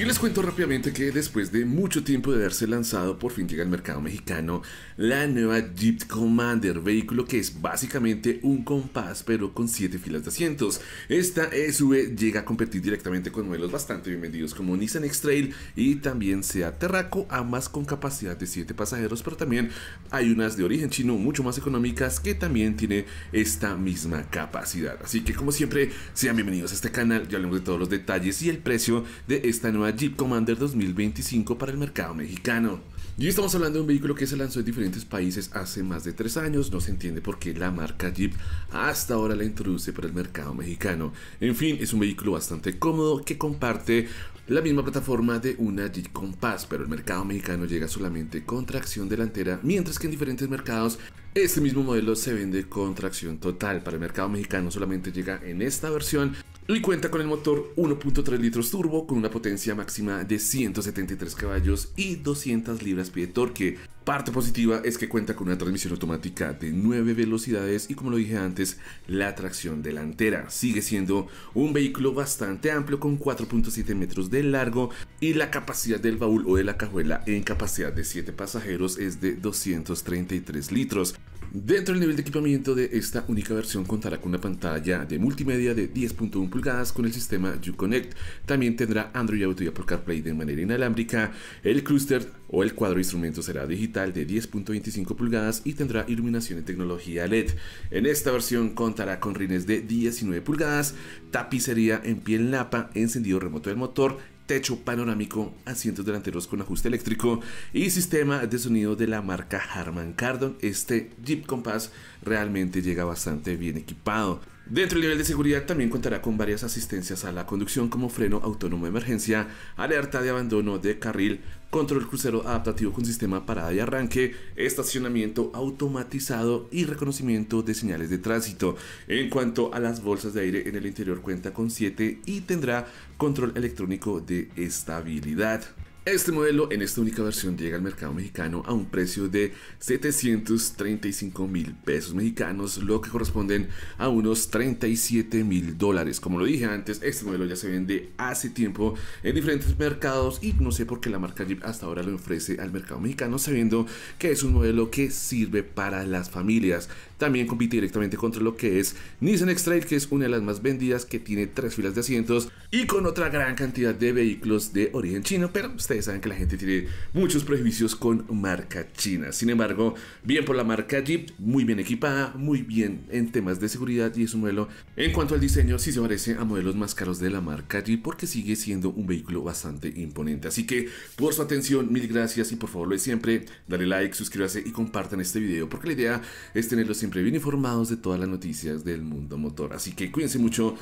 Y les cuento rápidamente que después de mucho tiempo de haberse lanzado, por fin llega al mercado mexicano la nueva Jeep Commander, vehículo que es básicamente un compás pero con 7 filas de asientos. Esta SUV llega a competir directamente con modelos bastante bien vendidos como Nissan X-Trail y también sea Terraco, ambas con capacidad de 7 pasajeros, pero también hay unas de origen chino mucho más económicas que también tiene esta misma capacidad. Así que como siempre, sean bienvenidos a este canal, ya hablemos de todos los detalles y el precio de esta nueva Jeep Commander 2025 para el mercado mexicano. Y estamos hablando de un vehículo que se lanzó en diferentes países hace más de tres años. No se entiende por qué la marca Jeep hasta ahora la introduce para el mercado mexicano. En fin, es un vehículo bastante cómodo que comparte la misma plataforma de una Jeep Compass, pero el mercado mexicano llega solamente con tracción delantera, mientras que en diferentes mercados este mismo modelo se vende con tracción total. Para el mercado mexicano solamente llega en esta versión y cuenta con el motor 1.3 litros turbo con una potencia máxima de 173 caballos y 200 libras-pie de torque. Parte positiva es que cuenta con una transmisión automática de 9 velocidades y como lo dije antes, la tracción delantera. Sigue siendo un vehículo bastante amplio con 4.7 metros de largo y la capacidad del baúl o de la cajuela en capacidad de 7 pasajeros es de 233 litros. Dentro del nivel de equipamiento de esta única versión contará con una pantalla de multimedia de 10.1 pulgadas con el sistema U-Connect. También tendrá Android Auto y Apple CarPlay de manera inalámbrica. El clúster o el cuadro de instrumentos será digital de 10.25 pulgadas y tendrá iluminación en tecnología LED. En esta versión contará con rines de 19 pulgadas, tapicería en piel lapa, encendido remoto del motor, techo panorámico, asientos delanteros con ajuste eléctrico y sistema de sonido de la marca Harman Kardon. Este Jeep Compass realmente llega bastante bien equipado. Dentro del nivel de seguridad también contará con varias asistencias a la conducción como freno autónomo de emergencia, alerta de abandono de carril, control crucero adaptativo con sistema parada y arranque, estacionamiento automatizado y reconocimiento de señales de tránsito. En cuanto a las bolsas de aire en el interior cuenta con 7 y tendrá control electrónico de estabilidad. Este modelo en esta única versión llega al mercado mexicano a un precio de 735 mil pesos mexicanos, lo que corresponden a unos 37 mil dólares. Como lo dije antes, este modelo ya se vende hace tiempo en diferentes mercados y no sé por qué la marca Jeep hasta ahora lo ofrece al mercado mexicano, sabiendo que es un modelo que sirve para las familias. También compite directamente contra lo que es Nissan X-Trail, que es una de las más vendidas, que tiene tres filas de asientos y con otra gran cantidad de vehículos de origen chino. Pero ustedes saben que la gente tiene muchos prejuicios con marca china. Sin embargo, bien por la marca Jeep, muy bien equipada, muy bien en temas de seguridad y es un modelo en cuanto al diseño, sí se parece a modelos más caros de la marca Jeep porque sigue siendo un vehículo bastante imponente. Así que por su atención, mil gracias y por favor lo de siempre, dale like, suscríbase y compartan este video porque la idea es tenerlo siempre siempre bien informados de todas las noticias del mundo motor. Así que cuídense mucho.